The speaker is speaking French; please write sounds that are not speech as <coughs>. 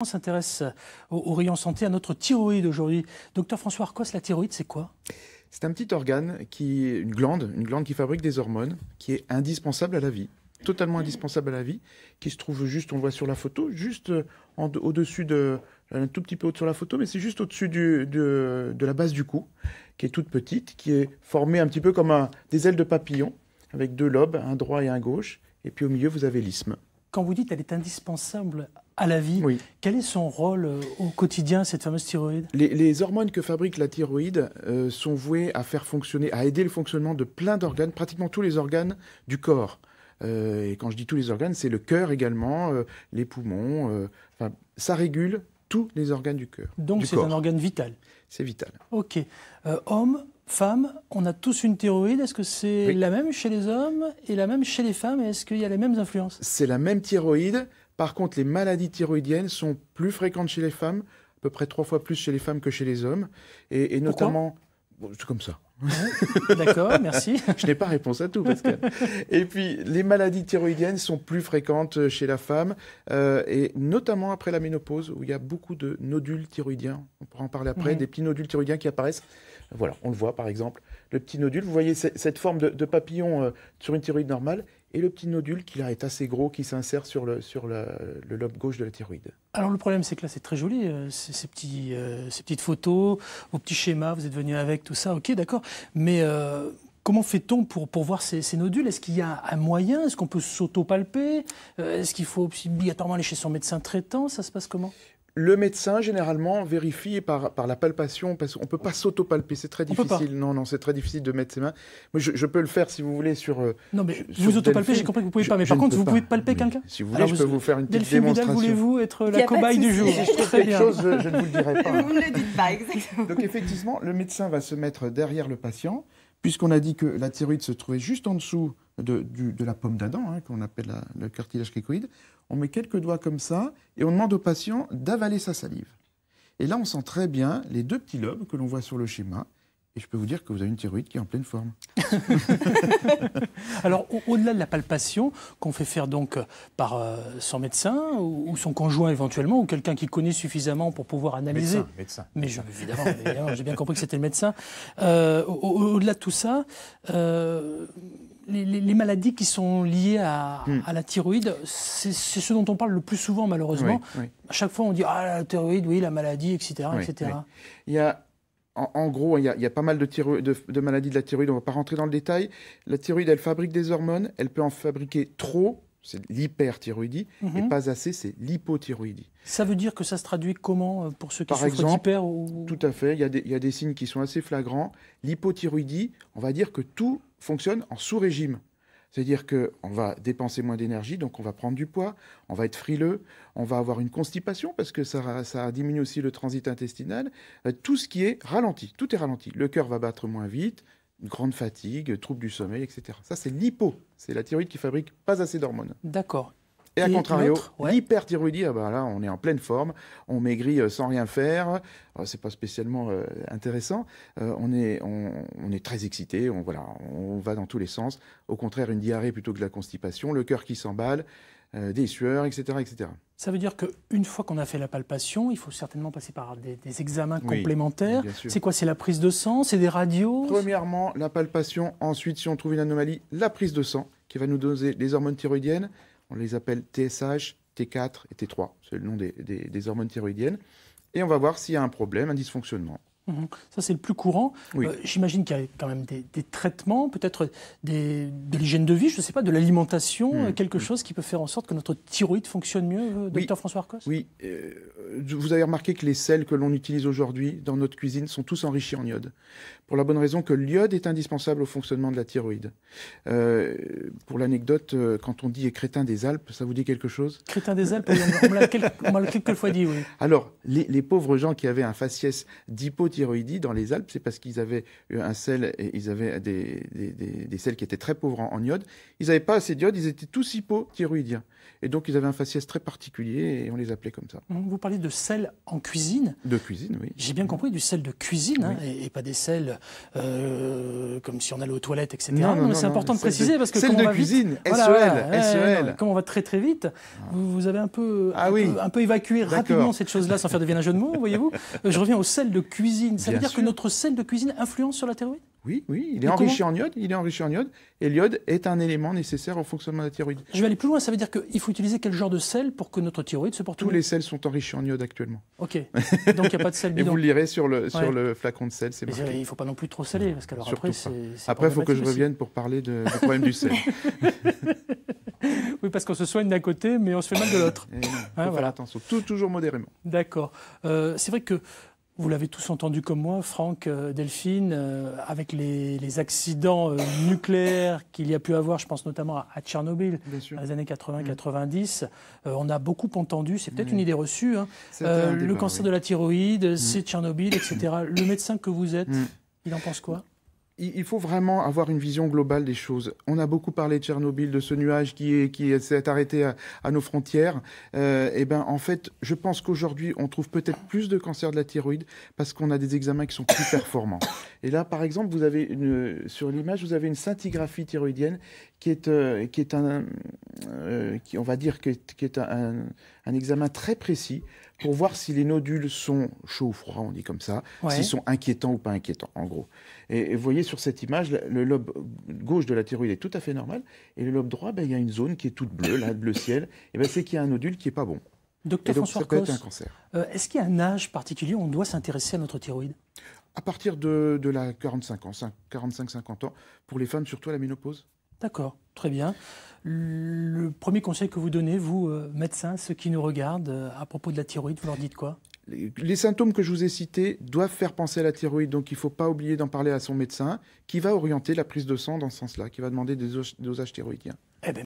On s'intéresse au, rayon santé, à notre thyroïde aujourd'hui. Docteur François Arcos, la thyroïde, c'est quoi C'est un petit organe, qui, une glande, une glande qui fabrique des hormones, qui est indispensable à la vie, totalement indispensable à la vie, qui se trouve juste, on le voit sur la photo, juste au-dessus de, un tout petit peu haute sur la photo, mais c'est juste au-dessus de, de, la base du cou, qui est toute petite, qui est formée un petit peu comme des ailes de papillon, avec deux lobes, un droit et un gauche, et puis au milieu, vous avez l'isthme quand vous dites qu'elle est indispensable à la vie, quel est son rôle euh, au quotidien, cette fameuse thyroïde les, hormones que fabrique la thyroïde euh, sont vouées à faire fonctionner, à aider le fonctionnement de plein d'organes, pratiquement tous les organes du corps. Euh, et quand je dis tous les organes, c'est le cœur également, les poumons. ça régule tous les organes du cœur. Donc c'est un organe vital. C'est vital. Ok. homme, Femmes, on a tous une thyroïde. Est-ce que c'est la même chez les hommes et la même chez les femmes Est-ce qu'il y a les mêmes influences C'est la même thyroïde. Par contre, les maladies thyroïdiennes sont plus fréquentes chez les femmes, à peu près trois fois plus chez les femmes que chez les hommes. et notamment c'est comme ça. Ah D'accord, merci. <laughs> je n'ai pas réponse à tout, Pascal. et puis, les maladies thyroïdiennes sont plus fréquentes chez la femme, euh, et notamment après la ménopause, où il y a beaucoup de nodules thyroïdiens. On pourra en parler après, des petits nodules thyroïdiens qui apparaissent. Voilà, on le voit par exemple, le petit nodule. Vous voyez cette forme de, papillon euh, sur une thyroïde normale et le petit nodule qui là est assez gros qui s'insère sur, le, sur le lobe gauche de la thyroïde. Alors le problème c'est que là c'est très joli, euh, ces, petits, euh, ces petites photos, vos petits schémas, vous êtes venu avec tout ça, ok d'accord, mais euh, comment fait-on pour, voir ces, ces nodules Est-ce qu'il y a un moyen Est-ce qu'on peut s'auto-palper Est-ce qu'il faut obligatoirement aller chez son médecin traitant Ça se passe comment le médecin, généralement, vérifie par, par la palpation, parce qu'on ne peut pas s'autopalper c'est très difficile. Non, non, c'est très difficile de mettre ses mains. mais je, peux le faire si vous voulez sur. Euh, non, mais vous auto-palpez, j'ai compris que vous ne pouvez pas, mais par contre, vous pouvez palper quelqu'un Si vous voulez, je peux vous, faire une petite démonstration. voulez-vous être la cobaye du jour Si je quelque chose, je, je, ne vous le dirai <laughs> pas. vous ne le dites pas, exactement. Donc, effectivement, le médecin va se mettre derrière le patient puisqu'on a dit que la thyroïde se trouvait juste en dessous de, la pomme d'Adam, hein, qu'on appelle le cartilage cricoïde, on met quelques doigts comme ça et on demande au patient d'avaler sa salive. Et là, on sent très bien les deux petits lobes que l'on voit sur le schéma, et je peux vous dire que vous avez une thyroïde qui est en pleine forme. <laughs> Alors, au-delà de la palpation qu'on fait faire donc euh, par euh, son médecin ou, son conjoint éventuellement, ou quelqu'un qui connaît suffisamment pour pouvoir analyser. Médecin. médecin. Mais évidemment, hein, j'ai bien compris que c'était le médecin. Euh, au-delà de tout ça, les, maladies qui sont liées à, hmm. la thyroïde, c'est ce dont on parle le plus souvent malheureusement. À chaque fois, on dit ah la thyroïde, oui, la maladie, etc., oui, etc. Il y a en, gros, il y, a, pas mal de, de, maladies de la thyroïde, on ne va pas rentrer dans le détail. La thyroïde, elle fabrique des hormones, elle peut en fabriquer trop, c'est l'hyperthyroïdie, mhm. et pas assez, c'est l'hypothyroïdie. Ça veut dire que ça se traduit comment euh, pour ceux qui Par souffrent d'hyper ou... Tout à fait, il y a des signes qui sont assez flagrants. L'hypothyroïdie, on va dire que tout fonctionne en sous-régime. C'est-à-dire qu'on va dépenser moins d'énergie, donc on va prendre du poids, on va être frileux, on va avoir une constipation parce que ça, diminue aussi le transit intestinal. Euh, tout ce qui est ralenti, tout est ralenti. Le cœur va battre moins vite, une grande fatigue, troubles du sommeil, etc. Ça, c'est l'hypo. C'est la thyroïde qui fabrique pas assez d'hormones. D'accord. Et à contrario, l'hyperthyroïdie, ah ben là, on est en pleine forme, on maigrit euh, sans rien faire, ah, c'est pas spécialement euh, intéressant. Euh, on, est, on, est très excité, on, voilà, on va dans tous les sens. Au contraire, une diarrhée plutôt que de la constipation, le cœur qui s'emballe, des sueurs, etc., etc. Ça veut dire qu'une fois qu'on a fait la palpation, il faut certainement passer par des, examens complémentaires. C'est quoi C'est la prise de sang C'est des radios Premièrement, la palpation. Ensuite, si on trouve une anomalie, la prise de sang qui va nous doser les hormones thyroïdiennes. On les appelle TSH, T4 et T3. C'est le nom des, hormones thyroïdiennes. Et on va voir s'il y a un problème, un dysfonctionnement. Mhm. Ça, c'est le plus courant. Euh, j'imagine qu'il y a quand même des, traitements, peut-être de l'hygiène de vie, je ne sais pas, de l'alimentation, hmm. quelque hmm. chose qui peut faire en sorte que notre thyroïde fonctionne mieux, euh, docteur oui. François Arcos Oui. Euh, vous avez remarqué que les sels que l'on utilise aujourd'hui dans notre cuisine sont tous enrichis en iode. Pour la bonne raison que l'iode est indispensable au fonctionnement de la thyroïde. pour l'anecdote, quand on dit crétin des Alpes, ça vous dit quelque chose Crétin des Alpes, on m'a quelquefois dit, oui. Alors, les, pauvres gens qui avaient un faciès d'hypothyroïde, hypothyroïdie dans les Alpes, c'est parce qu'ils avaient un sel, et ils avaient des, des, sels qui étaient très pauvres en, iode. Ils n'avaient pas assez d'iode, ils étaient tous hypothyroïdiens. Et donc, ils avaient un faciès très particulier et on les appelait comme ça. Vous parlez de sel en cuisine De cuisine, oui. J'ai bien compris, du sel de cuisine hein, et, pas des sels euh, comme si on allait aux toilettes, etc. non, c'est important de préciser parce que. Sel de cuisine, SEL, voilà, on va très très vite, ah. vous, avez un peu, un ah peu, évacué rapidement cette chose-là sans faire de un jeu de mots, voyez-vous. <laughs> Je reviens au sel de cuisine. Ça veut dire que notre sel de cuisine influence sur la thyroïde oui, oui, il est enrichi en iode, il est enrichi en iode, et l'iode est un élément nécessaire au fonctionnement de la thyroïde. Je vais aller plus loin, ça veut dire qu'il faut utiliser quel genre de sel pour que notre thyroïde se porte Tous les sels sont enrichis en iode actuellement. Ok, donc il n'y a pas de sel <laughs> bidon. Et vous le lirez sur le, sur le flacon de sel, c'est Il ne faut pas non plus trop saler, parce qu'alors après, Après, il faut que je revienne pour parler du problème du sel. <laughs> oui, parce qu'on se soigne d'un côté, mais on se fait mal de l'autre. Eh hein, voilà. attention, Tout, toujours modérément. D'accord. Euh, c'est vrai que vous l'avez tous entendu comme moi, Franck, euh, Delphine, euh, avec les, accidents euh, nucléaires qu'il y a pu avoir, je pense notamment à, Tchernobyl dans les années 80-90, mmh. on a beaucoup entendu, c'est peut-être une idée reçue, hein. le cancer de la thyroïde, mmh. c'est Tchernobyl, etc. le médecin que vous êtes, mmh. il en pense quoi il faut vraiment avoir une vision globale des choses. On a beaucoup parlé de Tchernobyl, de ce nuage qui s'est arrêté à, nos frontières. et euh, eh ben en fait, je pense qu'aujourd'hui on trouve peut-être plus de cancers de la thyroïde parce qu'on a des examens qui sont plus <coughs> performants. Et là, par exemple, vous avez sur l'image, vous avez une scintigraphie thyroïdienne qui est euh, qui est un euh, qui on va dire qui un examen très précis pour voir si les nodules sont chauds ou froids, on dit comme ça, s'ils sont inquiétants ou pas inquiétants, en gros. Et, vous voyez sur cette image, le lobe gauche de la thyroïde est tout à fait normal, et le lobe droit, ben, il y a une zone qui est toute bleue, là, bleu ciel, et ben, c'est qu'il y a un nodule qui n'est pas bon. Docteur donc, François Cos, euh, est-ce qu'il y a un âge particulier où on doit s'intéresser à notre thyroïde À partir de, de la 45 ans, 45-50 ans, pour les femmes, surtout à la ménopause D'accord, très bien. Le premier conseil que vous donnez, vous, euh, médecins, ceux qui nous regardent, euh, à propos de la thyroïde, vous leur dites quoi les symptômes que je vous ai cités doivent faire penser à la thyroïde, donc il ne faut pas oublier d'en parler à son médecin, qui va orienter la prise de sang dans ce sens-là, qui va demander des dosages thyroïdiens.